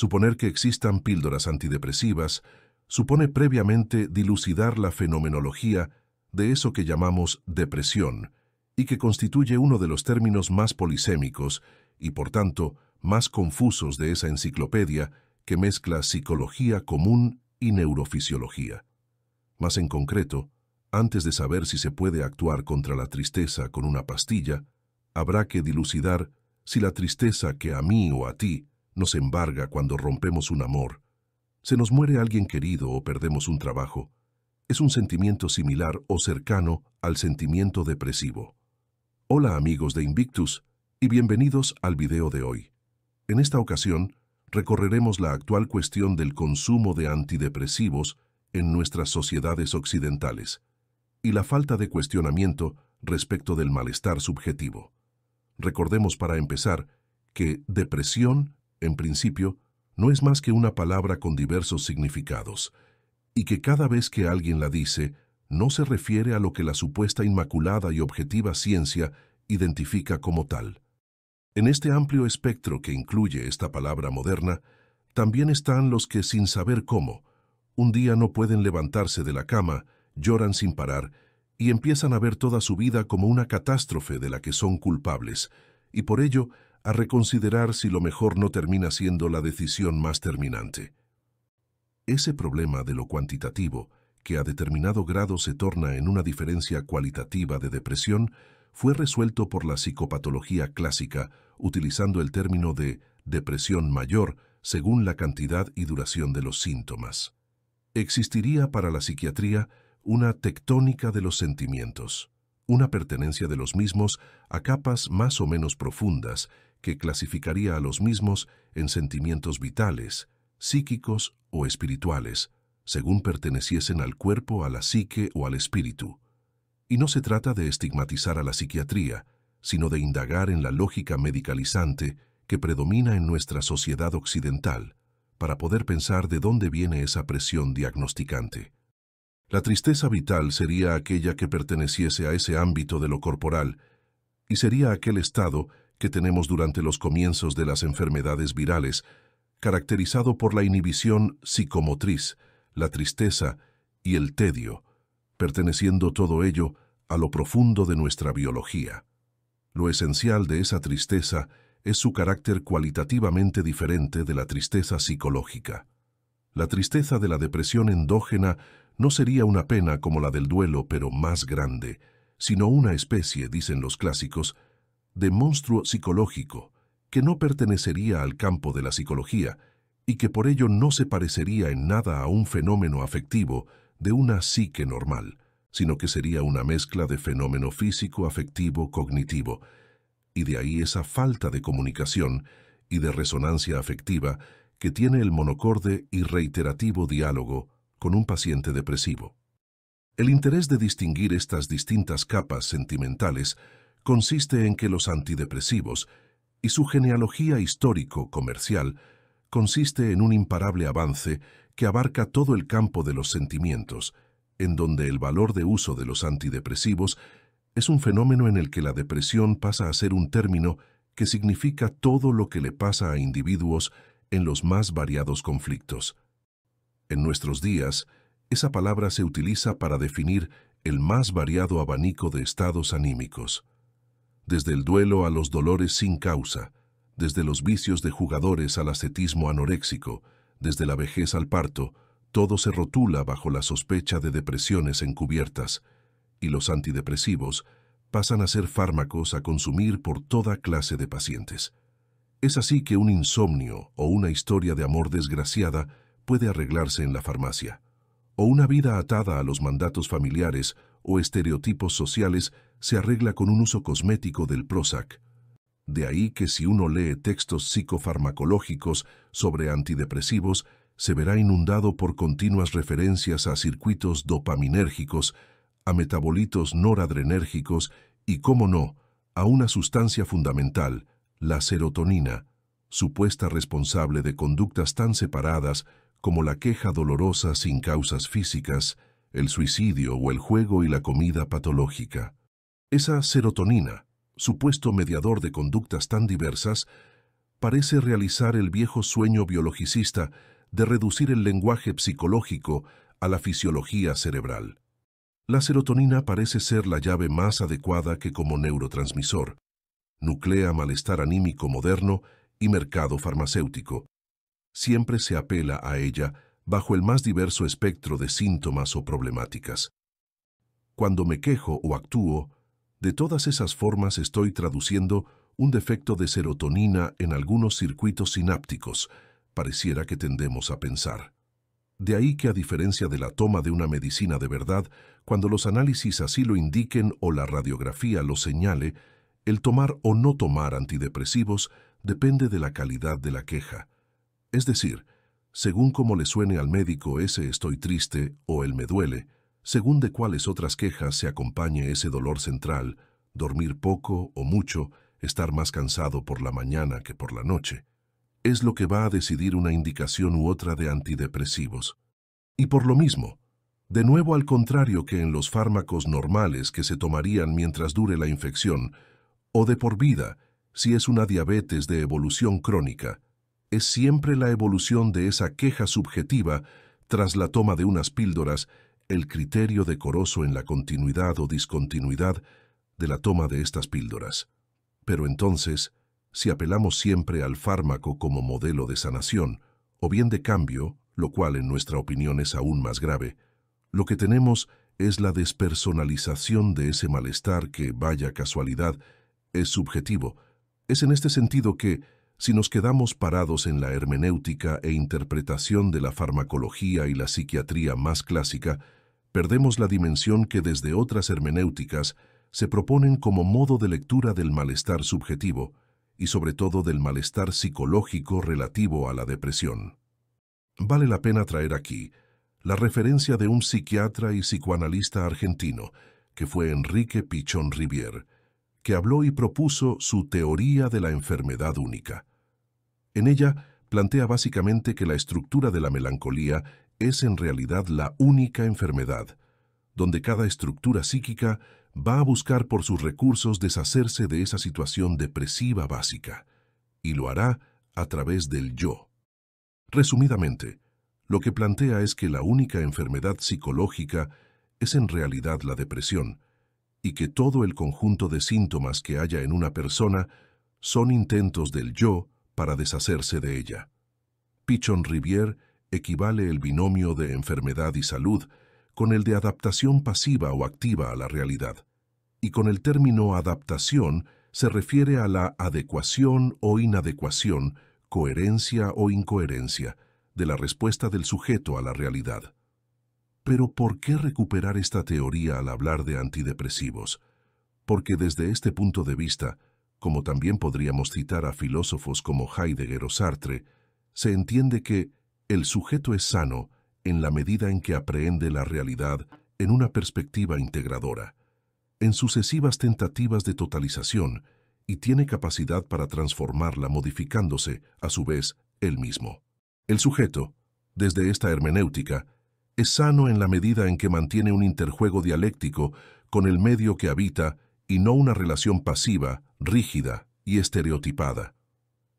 Suponer que existan píldoras antidepresivas supone previamente dilucidar la fenomenología de eso que llamamos depresión y que constituye uno de los términos más polisémicos y, por tanto, más confusos de esa enciclopedia que mezcla psicología común y neurofisiología. Más en concreto, antes de saber si se puede actuar contra la tristeza con una pastilla, habrá que dilucidar si la tristeza que a mí o a ti nos embarga cuando rompemos un amor, se nos muere alguien querido o perdemos un trabajo, es un sentimiento similar o cercano al sentimiento depresivo. Hola amigos de Invictus y bienvenidos al video de hoy. En esta ocasión, recorreremos la actual cuestión del consumo de antidepresivos en nuestras sociedades occidentales y la falta de cuestionamiento respecto del malestar subjetivo. Recordemos para empezar que depresión en principio, no es más que una palabra con diversos significados, y que cada vez que alguien la dice, no se refiere a lo que la supuesta inmaculada y objetiva ciencia identifica como tal. En este amplio espectro que incluye esta palabra moderna, también están los que, sin saber cómo, un día no pueden levantarse de la cama, lloran sin parar y empiezan a ver toda su vida como una catástrofe de la que son culpables, y por ello a reconsiderar si lo mejor no termina siendo la decisión más terminante. Ese problema de lo cuantitativo, que a determinado grado se torna en una diferencia cualitativa de depresión, fue resuelto por la psicopatología clásica utilizando el término de depresión mayor según la cantidad y duración de los síntomas. Existiría para la psiquiatría una tectónica de los sentimientos, una pertenencia de los mismos a capas más o menos profundas que clasificaría a los mismos en sentimientos vitales, psíquicos o espirituales, según perteneciesen al cuerpo, a la psique o al espíritu. Y no se trata de estigmatizar a la psiquiatría, sino de indagar en la lógica medicalizante que predomina en nuestra sociedad occidental, para poder pensar de dónde viene esa presión diagnosticante. La tristeza vital sería aquella que perteneciese a ese ámbito de lo corporal, y sería aquel estado que tenemos durante los comienzos de las enfermedades virales, caracterizado por la inhibición psicomotriz, la tristeza y el tedio, perteneciendo todo ello a lo profundo de nuestra biología. Lo esencial de esa tristeza es su carácter cualitativamente diferente de la tristeza psicológica. La tristeza de la depresión endógena no sería una pena como la del duelo, pero más grande, sino una especie, dicen los clásicos, de monstruo psicológico que no pertenecería al campo de la psicología y que por ello no se parecería en nada a un fenómeno afectivo de una psique normal, sino que sería una mezcla de fenómeno físico, afectivo, cognitivo, y de ahí esa falta de comunicación y de resonancia afectiva que tiene el monocorde y reiterativo diálogo con un paciente depresivo. El interés de distinguir estas distintas capas sentimentales consiste en que los antidepresivos y su genealogía histórico-comercial consiste en un imparable avance que abarca todo el campo de los sentimientos, en donde el valor de uso de los antidepresivos es un fenómeno en el que la depresión pasa a ser un término que significa todo lo que le pasa a individuos en los más variados conflictos. En nuestros días, esa palabra se utiliza para definir el más variado abanico de estados anímicos desde el duelo a los dolores sin causa, desde los vicios de jugadores al ascetismo anoréxico, desde la vejez al parto, todo se rotula bajo la sospecha de depresiones encubiertas, y los antidepresivos pasan a ser fármacos a consumir por toda clase de pacientes. Es así que un insomnio o una historia de amor desgraciada puede arreglarse en la farmacia, o una vida atada a los mandatos familiares o estereotipos sociales se arregla con un uso cosmético del Prozac. De ahí que si uno lee textos psicofarmacológicos sobre antidepresivos, se verá inundado por continuas referencias a circuitos dopaminérgicos, a metabolitos noradrenérgicos y, cómo no, a una sustancia fundamental, la serotonina, supuesta responsable de conductas tan separadas como la queja dolorosa sin causas físicas, el suicidio o el juego y la comida patológica. Esa serotonina, supuesto mediador de conductas tan diversas, parece realizar el viejo sueño biologicista de reducir el lenguaje psicológico a la fisiología cerebral. La serotonina parece ser la llave más adecuada que como neurotransmisor, nuclea malestar anímico moderno y mercado farmacéutico. Siempre se apela a ella bajo el más diverso espectro de síntomas o problemáticas. Cuando me quejo o actúo, de todas esas formas estoy traduciendo un defecto de serotonina en algunos circuitos sinápticos, pareciera que tendemos a pensar. De ahí que a diferencia de la toma de una medicina de verdad, cuando los análisis así lo indiquen o la radiografía lo señale, el tomar o no tomar antidepresivos depende de la calidad de la queja. Es decir, según como le suene al médico ese estoy triste o el me duele, según de cuáles otras quejas se acompañe ese dolor central, dormir poco o mucho, estar más cansado por la mañana que por la noche, es lo que va a decidir una indicación u otra de antidepresivos. Y por lo mismo, de nuevo al contrario que en los fármacos normales que se tomarían mientras dure la infección, o de por vida, si es una diabetes de evolución crónica, es siempre la evolución de esa queja subjetiva tras la toma de unas píldoras el criterio decoroso en la continuidad o discontinuidad de la toma de estas píldoras. Pero entonces, si apelamos siempre al fármaco como modelo de sanación, o bien de cambio, lo cual en nuestra opinión es aún más grave, lo que tenemos es la despersonalización de ese malestar que, vaya casualidad, es subjetivo. Es en este sentido que, si nos quedamos parados en la hermenéutica e interpretación de la farmacología y la psiquiatría más clásica, perdemos la dimensión que desde otras hermenéuticas se proponen como modo de lectura del malestar subjetivo y sobre todo del malestar psicológico relativo a la depresión. Vale la pena traer aquí la referencia de un psiquiatra y psicoanalista argentino, que fue Enrique Pichón Rivier, que habló y propuso su teoría de la enfermedad única. En ella plantea básicamente que la estructura de la melancolía es en realidad la única enfermedad, donde cada estructura psíquica va a buscar por sus recursos deshacerse de esa situación depresiva básica, y lo hará a través del yo. Resumidamente, lo que plantea es que la única enfermedad psicológica es en realidad la depresión, y que todo el conjunto de síntomas que haya en una persona son intentos del yo para deshacerse de ella. Pichon Rivière equivale el binomio de enfermedad y salud con el de adaptación pasiva o activa a la realidad, y con el término adaptación se refiere a la adecuación o inadecuación, coherencia o incoherencia, de la respuesta del sujeto a la realidad. Pero ¿por qué recuperar esta teoría al hablar de antidepresivos? Porque desde este punto de vista, como también podríamos citar a filósofos como Heidegger o Sartre, se entiende que el sujeto es sano en la medida en que aprehende la realidad en una perspectiva integradora, en sucesivas tentativas de totalización, y tiene capacidad para transformarla modificándose, a su vez, él mismo. El sujeto, desde esta hermenéutica, es sano en la medida en que mantiene un interjuego dialéctico con el medio que habita y no una relación pasiva, rígida y estereotipada.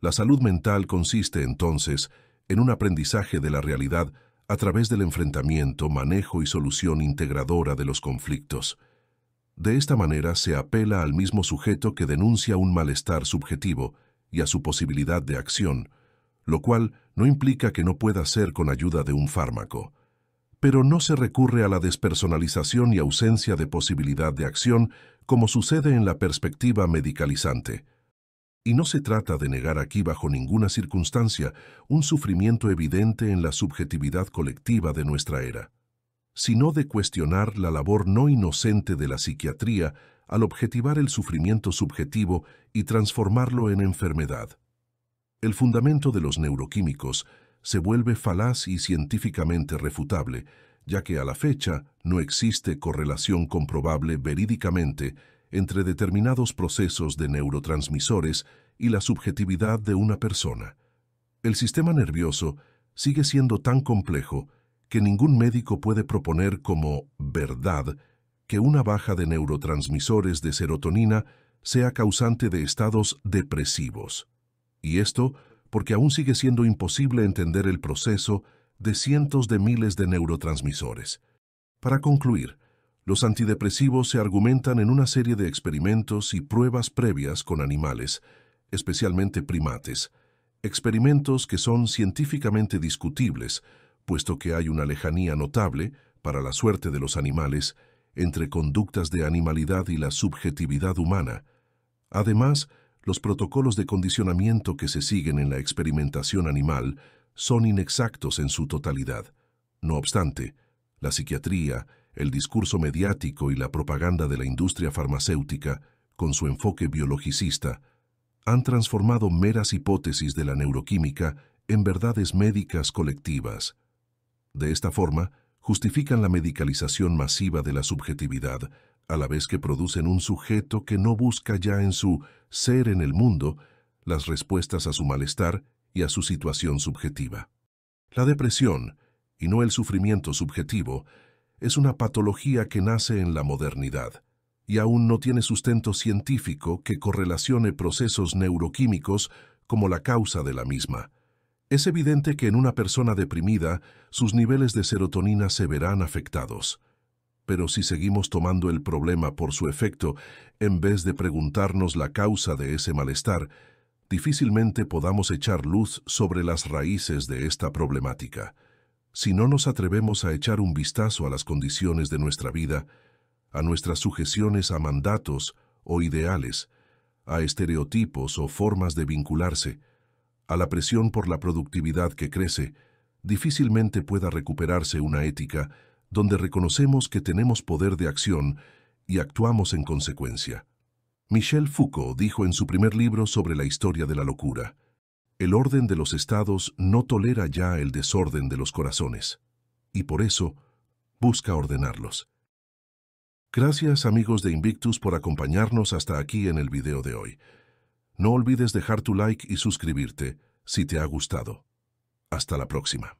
La salud mental consiste entonces en en un aprendizaje de la realidad a través del enfrentamiento, manejo y solución integradora de los conflictos. De esta manera se apela al mismo sujeto que denuncia un malestar subjetivo y a su posibilidad de acción, lo cual no implica que no pueda ser con ayuda de un fármaco. Pero no se recurre a la despersonalización y ausencia de posibilidad de acción como sucede en la perspectiva medicalizante. Y no se trata de negar aquí bajo ninguna circunstancia un sufrimiento evidente en la subjetividad colectiva de nuestra era, sino de cuestionar la labor no inocente de la psiquiatría al objetivar el sufrimiento subjetivo y transformarlo en enfermedad. El fundamento de los neuroquímicos se vuelve falaz y científicamente refutable, ya que a la fecha no existe correlación comprobable verídicamente entre determinados procesos de neurotransmisores y la subjetividad de una persona. El sistema nervioso sigue siendo tan complejo que ningún médico puede proponer como verdad que una baja de neurotransmisores de serotonina sea causante de estados depresivos. Y esto porque aún sigue siendo imposible entender el proceso de cientos de miles de neurotransmisores. Para concluir, los antidepresivos se argumentan en una serie de experimentos y pruebas previas con animales, especialmente primates, experimentos que son científicamente discutibles, puesto que hay una lejanía notable, para la suerte de los animales, entre conductas de animalidad y la subjetividad humana. Además, los protocolos de condicionamiento que se siguen en la experimentación animal son inexactos en su totalidad. No obstante, la psiquiatría el discurso mediático y la propaganda de la industria farmacéutica, con su enfoque biologicista, han transformado meras hipótesis de la neuroquímica en verdades médicas colectivas. De esta forma, justifican la medicalización masiva de la subjetividad, a la vez que producen un sujeto que no busca ya en su ser en el mundo las respuestas a su malestar y a su situación subjetiva. La depresión, y no el sufrimiento subjetivo, es una patología que nace en la modernidad y aún no tiene sustento científico que correlacione procesos neuroquímicos como la causa de la misma. Es evidente que en una persona deprimida sus niveles de serotonina se verán afectados. Pero si seguimos tomando el problema por su efecto, en vez de preguntarnos la causa de ese malestar, difícilmente podamos echar luz sobre las raíces de esta problemática si no nos atrevemos a echar un vistazo a las condiciones de nuestra vida, a nuestras sujeciones a mandatos o ideales, a estereotipos o formas de vincularse, a la presión por la productividad que crece, difícilmente pueda recuperarse una ética donde reconocemos que tenemos poder de acción y actuamos en consecuencia. Michel Foucault dijo en su primer libro sobre la historia de la locura, el orden de los estados no tolera ya el desorden de los corazones, y por eso busca ordenarlos. Gracias amigos de Invictus por acompañarnos hasta aquí en el video de hoy. No olvides dejar tu like y suscribirte si te ha gustado. Hasta la próxima.